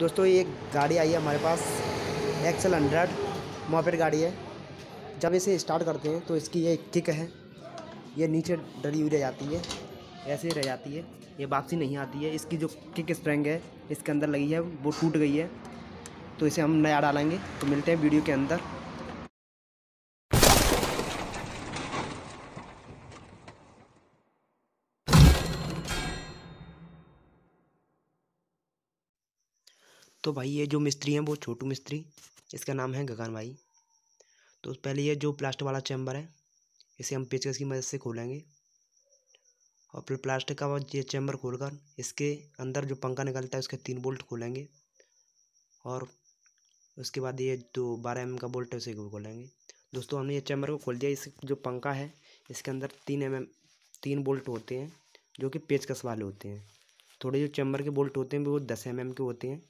दोस्तों ये गाड़ी आई है हमारे पास एक्सल हंड्रेड मोपेड गाड़ी है जब इसे स्टार्ट करते हैं तो इसकी ये किक है ये नीचे डली हुई रह जाती है ऐसे ही रह जाती है ये वापसी नहीं आती है इसकी जो किक स्प्रेंग है इसके अंदर लगी है वो टूट गई है तो इसे हम नया डालेंगे तो मिलते हैं वीडियो के अंदर तो भाई ये जो मिस्त्री हैं वो छोटू मिस्त्री इसका नाम है गगन भाई तो पहले ये जो प्लास्टिक वाला चैम्बर है इसे हम पेचकस की मदद से खोलेंगे और फिर प्लास्टिक का ये चैम्बर खोलकर इसके अंदर जो पंखा निकलता है उसके तीन बोल्ट खोलेंगे और उसके बाद ये जो बारह एम का बोल्ट है उसे खोलेंगे दोस्तों हमने ये चैम्बर को खोल दिया इस जो पंखा है इसके अंदर तीन एम तीन बोल्ट होते हैं जो कि पेचकस वाले होते हैं थोड़े जो चैम्बर के बोल्ट होते हैं वो दस एम के होते हैं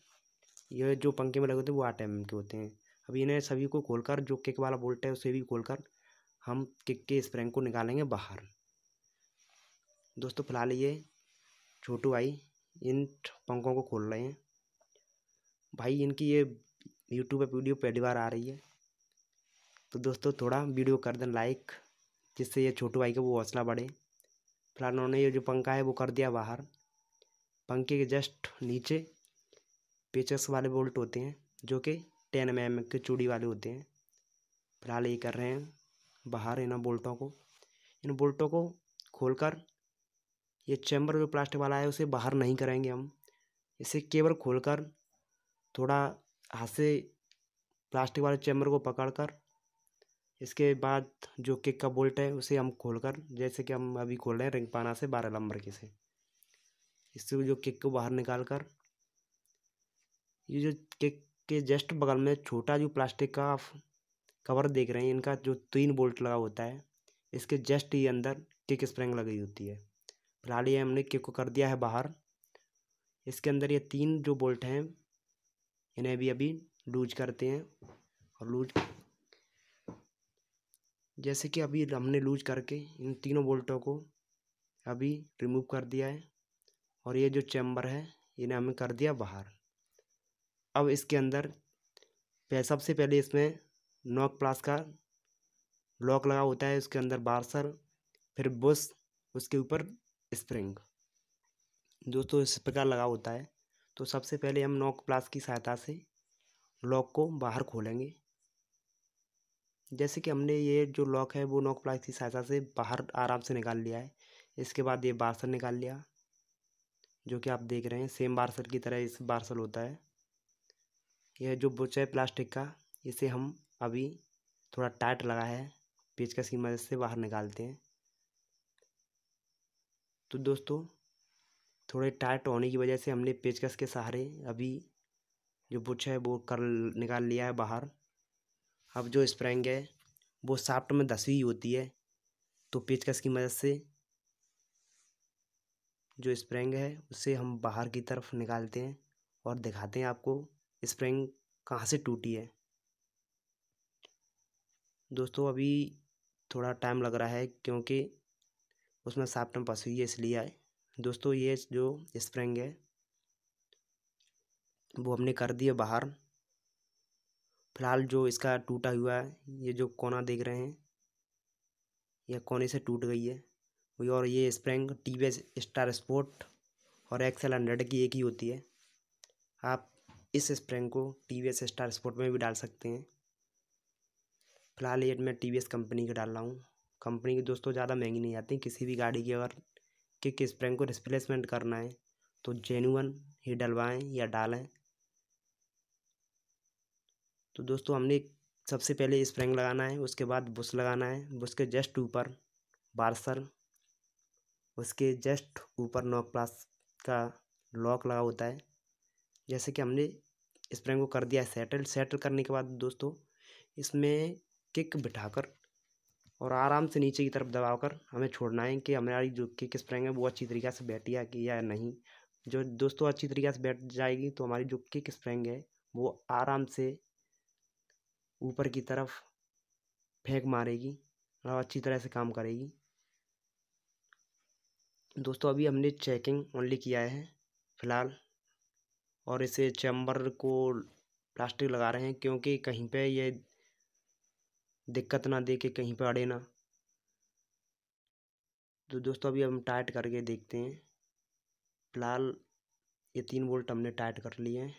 ये जो पंखे में लगे होते हैं वो आठ एम एम के होते हैं अब इन्हें सभी को खोलकर जो किक वाला बोल्ट है उसे भी खोलकर हम किक के स्प्रिंग को निकालेंगे बाहर दोस्तों फिलहाल ये छोटू भाई इन पंखों को खोल रहे हैं भाई इनकी ये यूट्यूब पर वीडियो पहली बार आ रही है तो दोस्तों थोड़ा वीडियो कर दें लाइक जिससे ये छोटू भाई का वो हौसला बढ़े फिलहाल उन्होंने ये जो पंखा है वो कर दिया बाहर पंखे के जस्ट नीचे पेचस वाले बोल्ट होते हैं जो कि टेन एम एम के चूड़ी वाले होते हैं फिलहाल ये कर रहे हैं बाहर इन बोल्टों को इन बोल्टों को खोलकर ये चैम्बर जो प्लास्टिक वाला है उसे बाहर नहीं करेंगे हम इसे केवल खोलकर थोड़ा हाथ से प्लास्टिक वाले चैम्बर को पकड़कर इसके बाद जो किक का बोल्ट है उसे हम खोलकर जैसे कि हम अभी खोल रहे हैं रिंग पाना से बारह नंबर के से इससे जो किक को बाहर निकाल कर ये जो केक के जस्ट बगल में छोटा जो प्लास्टिक का कवर देख रहे हैं इनका जो तीन बोल्ट लगा होता है इसके जस्ट ही अंदर किक स्प्रिंग लगी होती है फिलहाल ये हमने किक को कर दिया है बाहर इसके अंदर ये तीन जो बोल्ट हैं इन्हें भी अभी लूज करते हैं और लूज जैसे कि अभी हमने लूज करके इन तीनों बोल्टों को अभी रिमूव कर दिया है और ये जो चैम्बर है इन्हें हमें कर दिया बाहर अब इसके अंदर सबसे पहले इसमें नॉक प्लास का लॉक लगा होता है उसके अंदर बार्सर फिर बुश उसके ऊपर स्प्रिंग दोस्तों इस प्रकार लगा होता है तो सबसे पहले हम नॉक प्लास की सहायता से लॉक को बाहर खोलेंगे जैसे कि हमने ये जो लॉक है वो नॉक प्लास की सहायता से बाहर आराम से निकाल लिया है इसके बाद ये बार्सर निकाल लिया जो कि आप देख रहे हैं सेम बार्सर की तरह इस बार्सल होता है यह जो ब्रुच है प्लास्टिक का इसे हम अभी थोड़ा टाइट लगा है पेज की मदद से बाहर निकालते हैं तो दोस्तों थोड़े टाइट होने की वजह से हमने पेचकस के सहारे अभी जो बुछ है वो कर निकाल लिया है बाहर अब जो स्प्रेंग है वो साफ्ट में दसी ही होती है तो पेचकस की मदद से जो स्प्रेंग है उसे हम बाहर की तरफ निकालते हैं और दिखाते हैं आपको स्प्रिंग कहाँ से टूटी है दोस्तों अभी थोड़ा टाइम लग रहा है क्योंकि उसमें साप्टम फंस हुई है इसलिए आए दोस्तों ये जो स्प्रिंग है वो हमने कर दिया बाहर फिलहाल जो इसका टूटा हुआ है ये जो कोना देख रहे हैं यह कोने से टूट गई है और ये spring T V S star sport और एक्सेल हंड्रेड की एक ही होती है आप इस स्प्रेंग को T V S star sport में भी डाल सकते हैं फिलहाल ये मैं टी वी एस कंपनी का डाल रहा हूँ कंपनी की दोस्तों ज़्यादा महंगी नहीं आती किसी भी गाड़ी की अगर किक स्प्रेंग को रिस्प्लेसमेंट करना है तो जेनुअन ही डलवाएं या डालें तो दोस्तों हमने सबसे पहले स्प्रेंग लगाना है उसके बाद बुश लगाना है बुश के जस्ट ऊपर बार्सल उसके जस्ट ऊपर नॉक प्लास का लॉक लगा होता है जैसे कि हमने इस फ्रेम को कर दिया है सेटल सेटल करने के बाद दोस्तों इसमें किक बिठाकर और आराम से नीचे की तरफ दबाकर हमें छोड़ना है कि हमारी जो किक स्प्रेंग है वो अच्छी तरीके से बैठी है कि या नहीं जो दोस्तों अच्छी तरीके से बैठ जाएगी तो हमारी जो किक स्प्रेंग है वो आराम से ऊपर की तरफ फेंक मारेगी और अच्छी तरह से काम करेगी दोस्तों अभी हमने चेकिंग ओनली किया है फ़िलहाल और इसे चैम्बर को प्लास्टिक लगा रहे हैं क्योंकि कहीं पे ये दिक्कत ना दे के कहीं पे अड़े ना तो दोस्तों अभी हम टाइट करके देखते हैं फिलहाल ये तीन बोल्ट हमने टाइट कर लिए हैं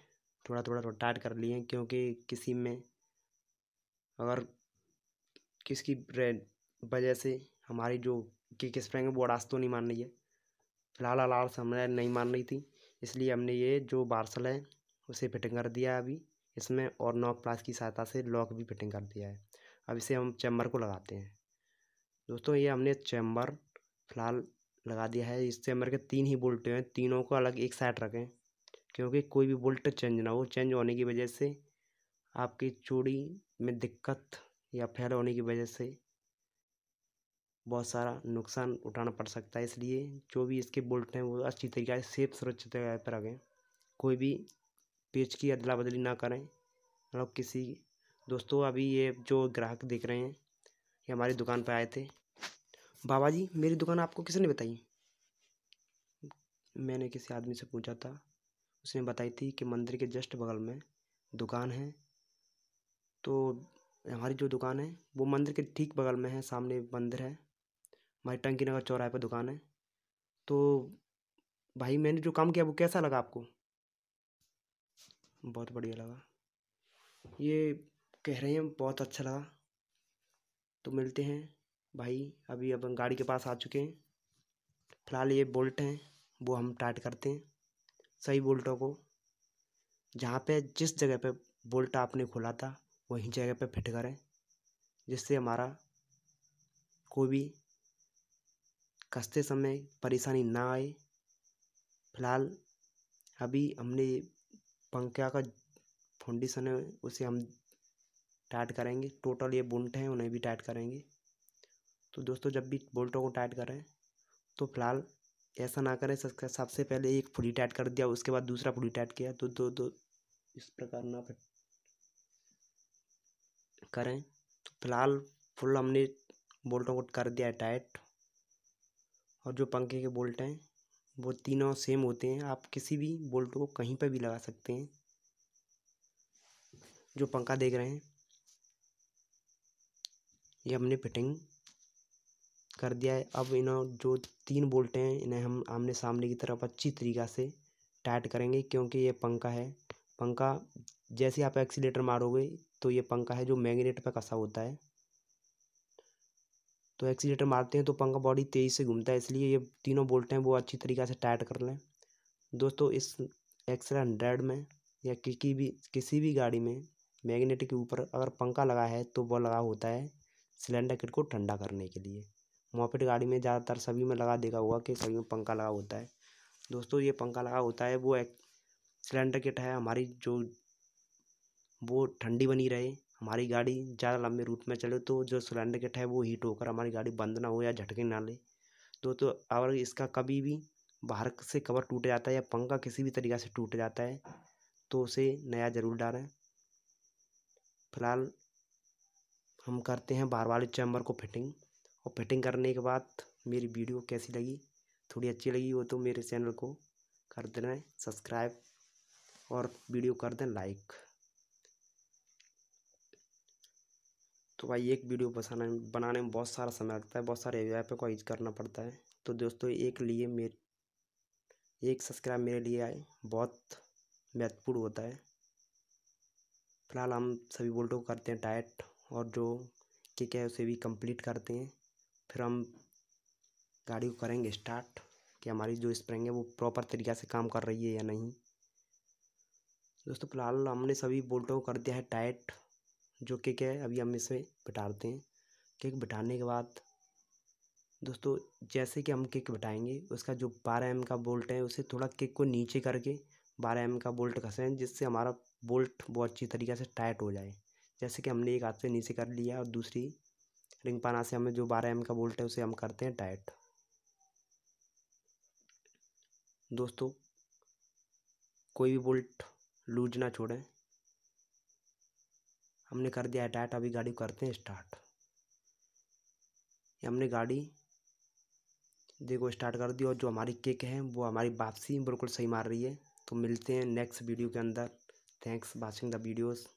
थोड़ा थोड़ा तो थोड़ा टाइट कर लिए हैं क्योंकि किसी में अगर किसकी वजह से हमारी जो कि किस फ्रेंग वो तो नहीं मान रही है फिलहाल अलार्स हमने नहीं मान रही थी इसलिए हमने ये जो बार्सल है उसे फिटिंग कर दिया है अभी इसमें और नॉक प्लास की सहायता से लॉक भी फिटिंग कर दिया है अब इसे हम चैम्बर को लगाते हैं दोस्तों ये हमने चैम्बर फिलहाल लगा दिया है इस चैम्बर के तीन ही बोल्ट हैं तीनों को अलग एक साइड रखें क्योंकि कोई भी बोल्ट चेंज ना हो चेंज होने की वजह से आपकी चूड़ी में दिक्कत या फेल होने की वजह से बहुत सारा नुकसान उठाना पड़ सकता है इसलिए जो भी इसके बोल्ट हैं वो अच्छी तरीके से सेफ सुरक्षित जगह पर रखें कोई भी पेज की अदला बदली ना करें मतलब किसी दोस्तों अभी ये जो ग्राहक देख रहे हैं ये हमारी दुकान पर आए थे बाबा जी मेरी दुकान आपको किसने बताई मैंने किसी आदमी से पूछा था उसने बताई थी कि मंदिर के जस्ट बगल में दुकान है तो हमारी जो दुकान है वो मंदिर के ठीक बगल में है सामने मंदिर है हमारी टंकी नगर चौराहे पर दुकान है तो भाई मैंने जो काम किया वो कैसा लगा आपको बहुत बढ़िया लगा ये कह रहे हैं बहुत अच्छा लगा तो मिलते हैं भाई अभी अपन गाड़ी के पास आ चुके हैं फ़िलहाल ये बोल्ट हैं वो हम टाइट करते हैं सही बोल्टों को जहाँ पे जिस जगह पे बोल्ट आपने खोला था वहीं जगह पे फिट करें जिससे हमारा कोई भी कसते समय परेशानी ना आए फिलहाल अभी हमने पंखा का फाउंडेशन है उसे हम टाइट करेंगे टोटल ये बुनट हैं उन्हें भी टाइट करेंगे तो दोस्तों जब भी बोल्टों को टाइट करें तो फिलहाल ऐसा ना करें सबसे पहले एक फुली टाइट कर दिया उसके बाद दूसरा फुली टाइट किया तो दो तो, दो तो इस प्रकार ना फिर करें तो फिलहाल फुल हमने बोल्टों को कर दिया है टाइट और जो पंखे के बोल्ट हैं वो तीनों सेम होते हैं आप किसी भी बोल्ट को कहीं पर भी लगा सकते हैं जो पंखा देख रहे हैं ये हमने फिटिंग कर दिया है अब इन्हों जो तीन बोल्ट हैं इन्हें हम आमने सामने की तरफ अच्छी तरीक़ा से टाइट करेंगे क्योंकि ये पंखा है पंखा जैसे आप एक्सीटर मारोगे तो ये पंखा है जो मैग्नेट पर कसा होता है तो एक्सीटर मारते हैं तो पंखा बॉडी तेज़ी से घूमता है इसलिए ये तीनों बोल्ट हैं वो अच्छी तरीके से टाइट कर लें दोस्तों इस एक्सल हंड्रेड में या किसी भी किसी भी गाड़ी में मैग्नेट के ऊपर अगर पंखा लगा है तो वह लगा होता है सिलेंडर किट को ठंडा करने के लिए मोपेट गाड़ी में ज़्यादातर सभी में लगा देखा हुआ कि सभी में पंखा लगा होता है दोस्तों ये पंखा लगा होता है वो एक सिलेंडर किट है हमारी जो वो ठंडी बनी रहे हमारी गाड़ी ज़्यादा लंबे रूट में चले तो जो सिलेंडर है वो हीट होकर हमारी गाड़ी बंद ना हो या झटके ना ले तो तो अगर इसका कभी भी बाहर से कवर टूट जाता है या पंखा किसी भी तरीक़े से टूट जाता है तो उसे नया ज़रूर डालें फ़िलहाल हम करते हैं बाहर वाले चैम्बर को फिटिंग और फिटिंग करने के बाद मेरी वीडियो कैसी लगी थोड़ी अच्छी लगी हो तो मेरे चैनल को कर देना सब्सक्राइब और वीडियो कर दें लाइक तो भाई एक वीडियो बसाने बनाने में बहुत सारा समय लगता है बहुत सारे ऐप को यूज करना पड़ता है तो दोस्तों एक लिए मेरे एक सब्सक्राइब मेरे लिए आए बहुत महत्वपूर्ण होता है फिलहाल हम सभी बोल्टों को करते हैं टाइट और जो किक है उसे भी कंप्लीट करते हैं फिर हम गाड़ी को करेंगे स्टार्ट कि हमारी जो स्प्रिंग है वो प्रॉपर तरीक़ा से काम कर रही है या नहीं दोस्तों फिलहाल हमने सभी बोल्टों को कर दिया है टाइट जो केक है अभी हम इसे बटारते हैं केक बटाने के बाद दोस्तों जैसे कि हम केक बटाएंगे उसका जो बारह एम का बोल्ट है उसे थोड़ा केक को नीचे करके बारह एम का बोल्ट घसें जिससे हमारा बोल्ट बहुत अच्छी तरीके से टाइट हो जाए जैसे कि हमने एक हाथ से नीचे कर लिया और दूसरी रिंग पाना से हमें जो बारह एम का बोल्ट है उसे हम करते हैं टाइट दोस्तों कोई भी बोल्ट लूज ना छोड़ें हमने कर दिया टाइट अभी गाड़ी करते हैं स्टार्ट ये हमने गाड़ी देखो स्टार्ट कर दी और जो हमारी केक है वो हमारी वापसी बिल्कुल सही मार रही है तो मिलते हैं नेक्स्ट वीडियो के अंदर थैंक्स वॉचिंग द वीडियोज़